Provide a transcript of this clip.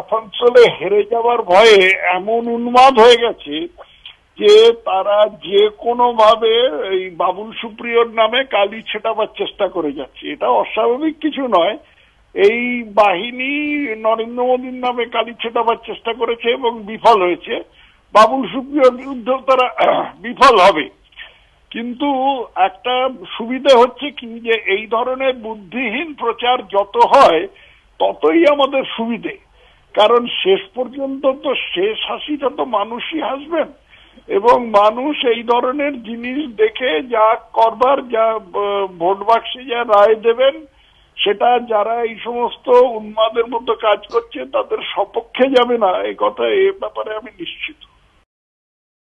আসানসোলে হেরে যাওয়ার ভয়ে এমন উন্মাদ হয়ে গেছে যে তারা যে কোনো ভাবে এই বাবুল সুপ্রিয়র নামে কালি ছেটাবার চেষ্টা করে যাচ্ছে এটা অস্বাভাবিক কিছু নয় এই বাহিনী নরেন্দ্র মোদীর নামে কালি ছেটাবার চেষ্টা করেছে এবং বিফল হয়েছে বাবুল সুপ্রিয়র বিরুদ্ধেও তারা বিফল হবে কিন্তু একটা সুবিধা হচ্ছে কি যে এই ধরনের বুদ্ধিহীন প্রচার যত হয় ততই আমাদের সুবিধে কারণ শেষ পর্যন্ত তো শেষ হাসিটা তো মানুষই হাসবেন এবং মানুষ এই ধরনের জিনিস দেখে যা করবার যা ভোট বাক্সে যা রায় দেবেন সেটা যারা এই সমস্ত উন্মাদের মতো কাজ করছে তাদের সপক্ষে যাবে না এই কথা এ ব্যাপারে আমি নিশ্চিত